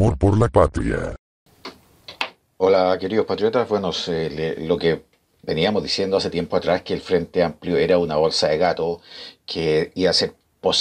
amor por la patria. Hola, queridos patriotas. Bueno, lo que veníamos diciendo hace tiempo atrás, que el Frente Amplio era una bolsa de gato que iba a ser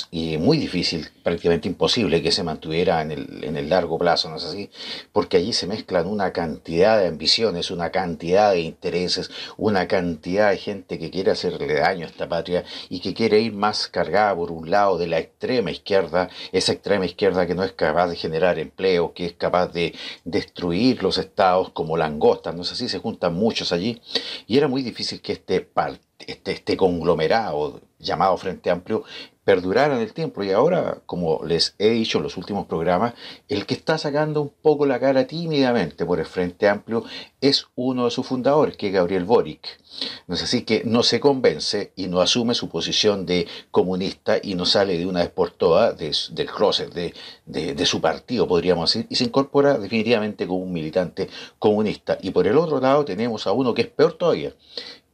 y muy difícil, prácticamente imposible que se mantuviera en el, largo plazo, ¿no es así? Porque allí se mezclan una cantidad de ambiciones, una cantidad de intereses, una cantidad de gente que quiere hacerle daño a esta patria y que quiere ir más cargada por un lado de la extrema izquierda, esa extrema izquierda que no es capaz de generar empleo, que es capaz de destruir los estados como langostas, ¿no es así? Se juntan muchos allí y era muy difícil que este partido este, este, conglomerado llamado Frente Amplio perdurara en el tiempo. Y ahora, como les he dicho en los últimos programas, el que está sacando un poco la cara tímidamente por el Frente Amplio es uno de sus fundadores, que es Gabriel Boric. No es así que no se convence y no asume su posición de comunista y no sale de una vez por todas del closet de, de, su partido, podríamos decir, y se incorpora definitivamente como un militante comunista. Y por el otro lado tenemos a uno que es peor todavía,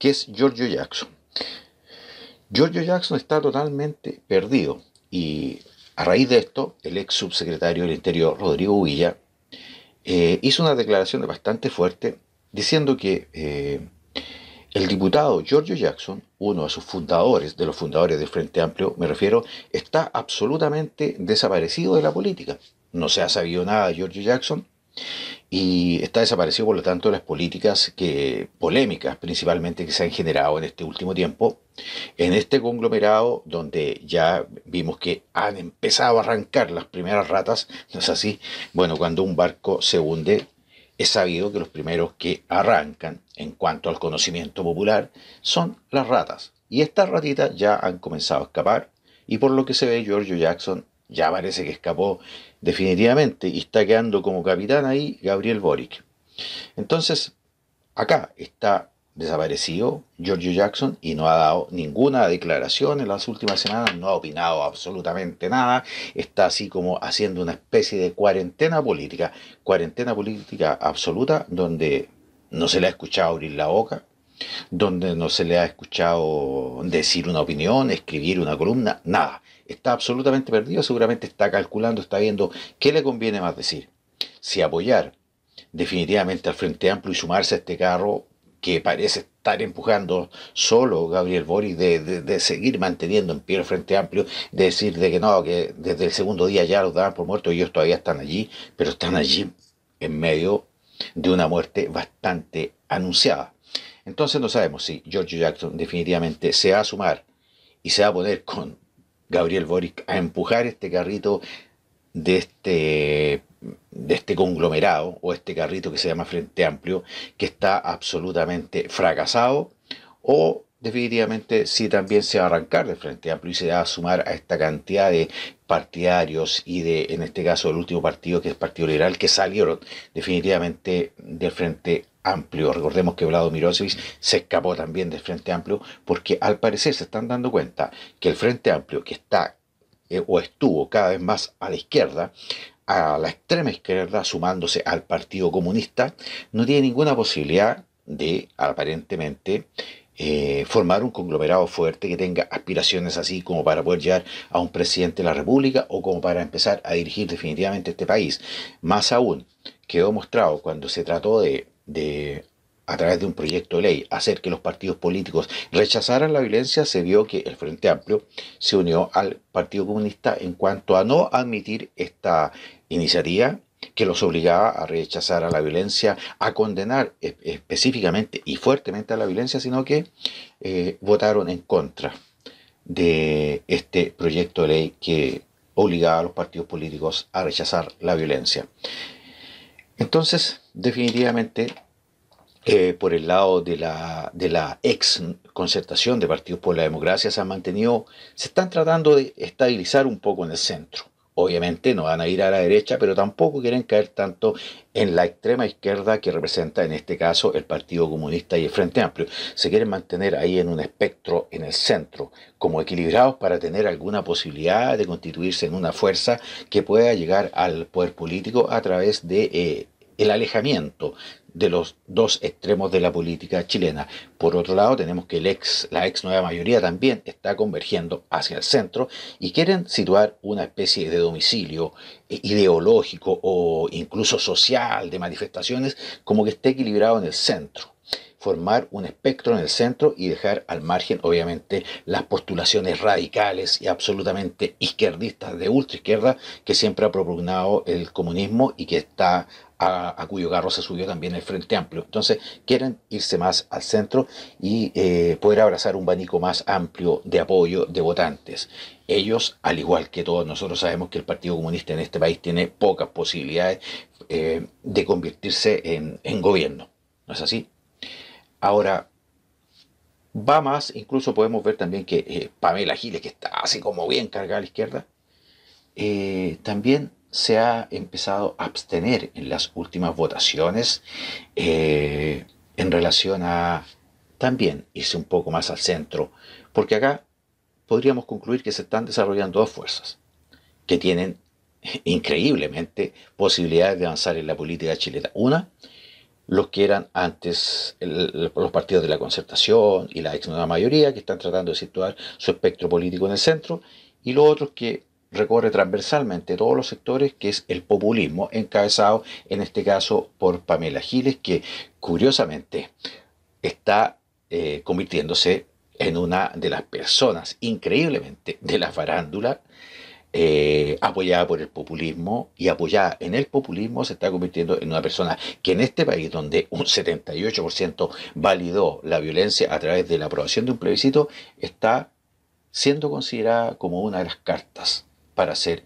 que es Giorgio Jackson. Giorgio Jackson está totalmente perdido y a raíz de esto, el ex subsecretario del Interior, Rodrigo Villa, eh, hizo una declaración bastante fuerte diciendo que eh, el diputado Giorgio Jackson, uno de sus fundadores, de los fundadores del Frente Amplio, me refiero, está absolutamente desaparecido de la política. No se ha sabido nada de Giorgio Jackson y está desaparecido por lo tanto las políticas que, polémicas principalmente que se han generado en este último tiempo, en este conglomerado donde ya vimos que han empezado a arrancar las primeras ratas, ¿no es así? Bueno, cuando un barco se hunde, es sabido que los primeros que arrancan en cuanto al conocimiento popular son las ratas. Y estas ratitas ya han comenzado a escapar y por lo que se ve George Jackson ya parece que escapó definitivamente y está quedando como capitán ahí Gabriel Boric. Entonces, acá está desaparecido Giorgio Jackson y no ha dado ninguna declaración en las últimas semanas, no ha opinado absolutamente nada, está así como haciendo una especie de cuarentena política, cuarentena política absoluta donde no se le ha escuchado abrir la boca, donde no se le ha escuchado decir una opinión, escribir una columna, nada está absolutamente perdido, seguramente está calculando, está viendo qué le conviene más decir. Si apoyar definitivamente al Frente Amplio y sumarse a este carro que parece estar empujando solo Gabriel Boris de, seguir manteniendo en pie el Frente Amplio, de decir de que no, que desde el segundo día ya los daban por muertos, ellos todavía están allí, pero están allí en medio de una muerte bastante anunciada. Entonces no sabemos si George Jackson definitivamente se va a sumar y se va a poner con Gabriel Boric a empujar este carrito de este, de este conglomerado o este carrito que se llama Frente Amplio, que está absolutamente fracasado, o definitivamente si también se va a arrancar del Frente Amplio y se va a sumar a esta cantidad de partidarios y de, en este caso, el último partido que es Partido Liberal, que salieron definitivamente del Frente Amplio. Amplio. Recordemos que Vlado Mirosevic se escapó también del Frente Amplio porque al parecer se están dando cuenta que el Frente Amplio, que está eh, o estuvo cada vez más a la izquierda, a la extrema izquierda, sumándose al Partido Comunista, no tiene ninguna posibilidad de aparentemente eh, formar un conglomerado fuerte que tenga aspiraciones así como para poder llegar a un presidente de la República o como para empezar a dirigir definitivamente este país. Más aún, quedó mostrado cuando se trató de de a través de un proyecto de ley, hacer que los partidos políticos rechazaran la violencia, se vio que el Frente Amplio se unió al Partido Comunista en cuanto a no admitir esta iniciativa que los obligaba a rechazar a la violencia, a condenar e-, específicamente y fuertemente a la violencia, sino que eh, votaron en contra de este proyecto de ley que obligaba a los partidos políticos a rechazar la violencia. Entonces, definitivamente eh, por el lado de la, de la ex concertación de Partidos por la Democracia se han mantenido, se están tratando de estabilizar un poco en el centro. Obviamente no van a ir a la derecha, pero tampoco quieren caer tanto en la extrema izquierda que representa en este caso el Partido Comunista y el Frente Amplio. Se quieren mantener ahí en un espectro, en el centro, como equilibrados para tener alguna posibilidad de constituirse en una fuerza que pueda llegar al poder político a través de eh, el alejamiento de los dos extremos de la política chilena. Por otro lado, tenemos que la ex nueva mayoría también está convergiendo hacia el centro y quieren situar una especie de domicilio ideológico o incluso social de manifestaciones como que esté equilibrado en el centro formar un espectro en el centro y dejar al margen, obviamente, las postulaciones radicales y absolutamente izquierdistas de ultraizquierda que siempre ha propugnado el comunismo y que está a, cuyo garro se subió también el Frente Amplio. Entonces, quieren irse más al centro y eh, poder abrazar un abanico más amplio de apoyo de votantes. Ellos, al igual que todos nosotros, sabemos que el Partido Comunista en este país tiene pocas posibilidades eh, de convertirse en, en gobierno. ¿No es así? Ahora, va más, incluso podemos ver también que eh, Pamela Giles, que está así como bien cargada a la izquierda, eh, también se ha empezado a abstener en las últimas votaciones eh, en relación a también irse un poco más al centro, porque acá podríamos concluir que se están desarrollando dos fuerzas que tienen increíblemente posibilidades de avanzar en la política chilena. Una los que eran antes los partidos de la concertación y la ex nueva mayoría, que están tratando de situar su espectro político en el centro, y lo otro que recorre transversalmente todos los sectores, que es el populismo, encabezado en este caso por Pamela Giles, que curiosamente está eh, convirtiéndose en una de las personas, increíblemente, de la farándula eh, apoyada por el populismo y apoyada en el populismo se está convirtiendo en una persona que en este país donde un 78% validó la violencia a través de la aprobación de un plebiscito está siendo considerada como una de las cartas para ser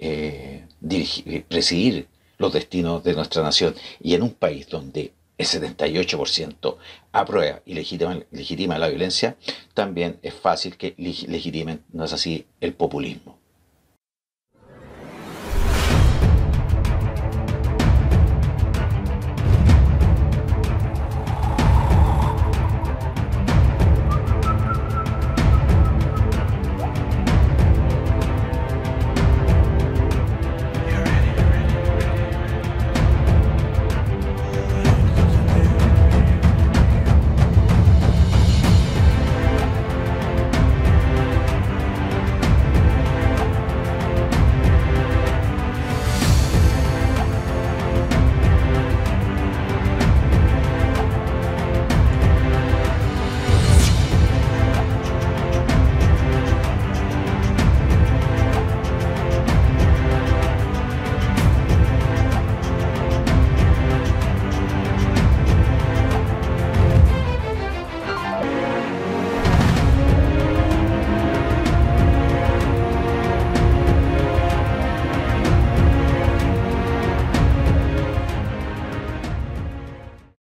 eh, dirigir, eh, presidir los destinos de nuestra nación y en un país donde el 78% aprueba y legitima la violencia, también es fácil que legitimen, no es así, el populismo.